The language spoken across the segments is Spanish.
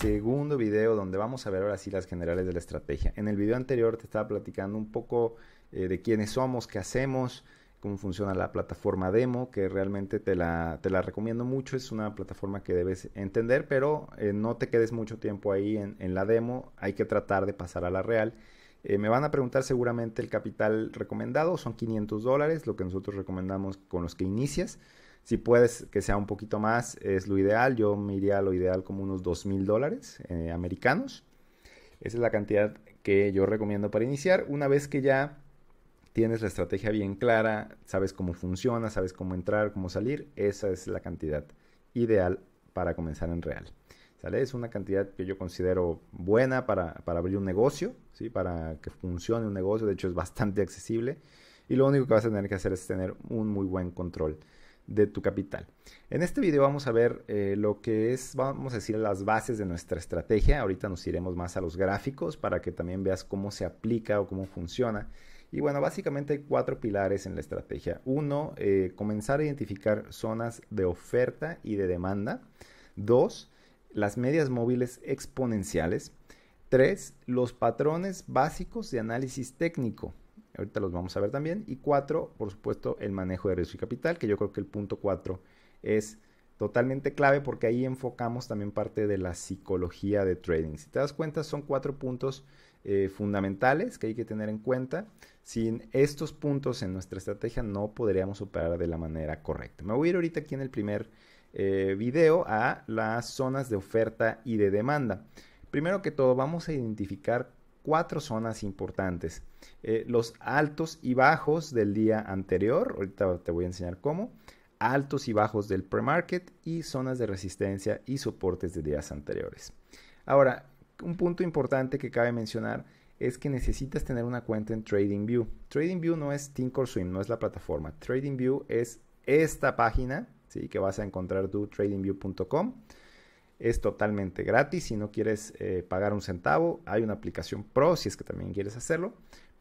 segundo video donde vamos a ver ahora sí las generales de la estrategia. En el video anterior te estaba platicando un poco eh, de quiénes somos, qué hacemos, cómo funciona la plataforma demo, que realmente te la, recomiendo mucho, es una plataforma que debes entender, pero eh, no te quedes mucho tiempo ahí en, la demo, hay que tratar de pasar a la real. Eh, me van a preguntar seguramente el capital recomendado, son 500 dólares, lo que nosotros recomendamos con los que inicias. Si puedes que sea un poquito más, es lo ideal. Yo me iría a lo ideal como unos $2,000 mil dólares eh, americanos. Esa es la cantidad que yo recomiendo para iniciar. Una vez que ya tienes la estrategia bien clara, sabes cómo funciona, sabes cómo entrar, cómo salir, esa es la cantidad ideal para comenzar en real. ¿Sale? Es una cantidad que yo considero buena para, abrir un negocio, ¿sí? para que funcione un negocio, de hecho es bastante accesible y lo único que vas a tener que hacer es tener un muy buen control de tu capital. En este video vamos a ver eh, lo que es, vamos a decir, las bases de nuestra estrategia. Ahorita nos iremos más a los gráficos para que también veas cómo se aplica o cómo funciona. Y bueno, básicamente hay cuatro pilares en la estrategia. Uno, eh, comenzar a identificar zonas de oferta y de demanda. Dos, las medias móviles exponenciales. Tres, los patrones básicos de análisis técnico. Ahorita los vamos a ver también. Y cuatro, por supuesto, el manejo de riesgo y capital, que yo creo que el punto cuatro es totalmente clave porque ahí enfocamos también parte de la psicología de trading. Si te das cuenta, son cuatro puntos eh, fundamentales que hay que tener en cuenta. Sin estos puntos en nuestra estrategia no podríamos operar de la manera correcta. Me voy a ir ahorita aquí en el primer eh, video a las zonas de oferta y de demanda. Primero que todo, vamos a identificar cuatro zonas importantes. Eh, los altos y bajos del día anterior, ahorita te voy a enseñar cómo, altos y bajos del pre-market y zonas de resistencia y soportes de días anteriores. Ahora, un punto importante que cabe mencionar es que necesitas tener una cuenta en TradingView. TradingView no es Thinkorswim, no es la plataforma. TradingView es esta página ¿sí? que vas a encontrar tú, tradingview.com es totalmente gratis. Si no quieres eh, pagar un centavo, hay una aplicación Pro si es que también quieres hacerlo.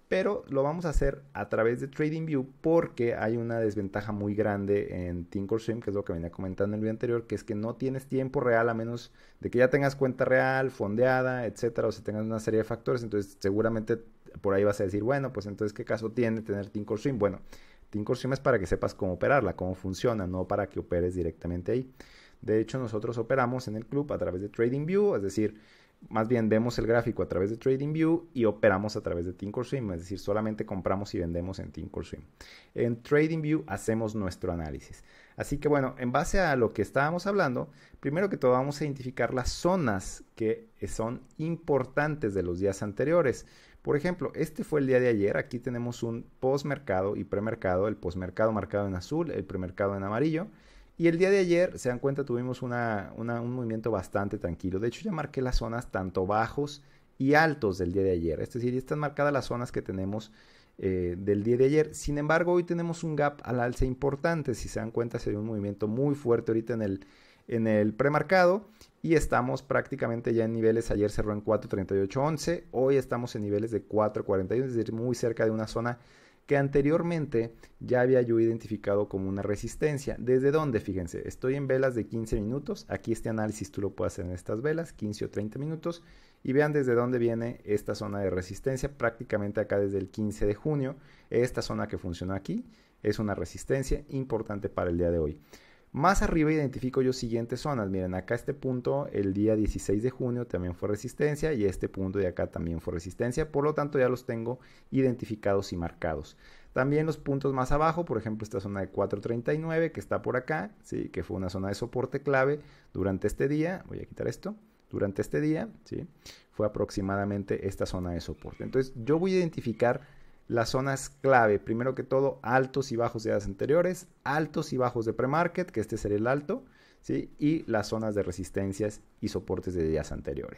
Pero lo vamos a hacer a través de TradingView porque hay una desventaja muy grande en Thinkorswim, que es lo que venía comentando en el video anterior, que es que no tienes tiempo real a menos de que ya tengas cuenta real, fondeada, etcétera, o si tengas una serie de factores. Entonces, seguramente por ahí vas a decir, bueno, pues entonces, ¿qué caso tiene tener Thinkorswim? Bueno, Thinkorswim es para que sepas cómo operarla, cómo funciona, no para que operes directamente ahí. De hecho, nosotros operamos en el club a través de TradingView, es decir, más bien vemos el gráfico a través de TradingView y operamos a través de TinkerStream, es decir, solamente compramos y vendemos en Thinkorswim. En TradingView hacemos nuestro análisis. Así que bueno, en base a lo que estábamos hablando, primero que todo vamos a identificar las zonas que son importantes de los días anteriores. Por ejemplo, este fue el día de ayer, aquí tenemos un postmercado y premercado, el postmercado marcado en azul, el premercado en amarillo y el día de ayer, se dan cuenta, tuvimos un movimiento bastante tranquilo. De hecho, ya marqué las zonas tanto bajos y altos del día de ayer. Es decir, están marcadas las zonas que tenemos eh, del día de ayer. Sin embargo, hoy tenemos un gap al alza importante. Si se dan cuenta, se dio un movimiento muy fuerte ahorita en el, en el premarcado. Y estamos prácticamente ya en niveles. Ayer cerró en 4.38.11. Hoy estamos en niveles de 4.41. Es decir, muy cerca de una zona que anteriormente ya había yo identificado como una resistencia. ¿Desde dónde? Fíjense, estoy en velas de 15 minutos. Aquí este análisis tú lo puedes hacer en estas velas, 15 o 30 minutos. Y vean desde dónde viene esta zona de resistencia, prácticamente acá desde el 15 de junio. Esta zona que funciona aquí es una resistencia importante para el día de hoy. Más arriba identifico yo siguientes zonas. Miren, acá este punto el día 16 de junio también fue resistencia y este punto de acá también fue resistencia. Por lo tanto ya los tengo identificados y marcados. También los puntos más abajo, por ejemplo esta zona de 439 que está por acá, ¿sí? que fue una zona de soporte clave durante este día. Voy a quitar esto. Durante este día ¿sí? fue aproximadamente esta zona de soporte. Entonces yo voy a identificar las zonas clave. Primero que todo, altos y bajos de días anteriores, altos y bajos de premarket, que este sería el alto, ¿sí? y las zonas de resistencias y soportes de días anteriores.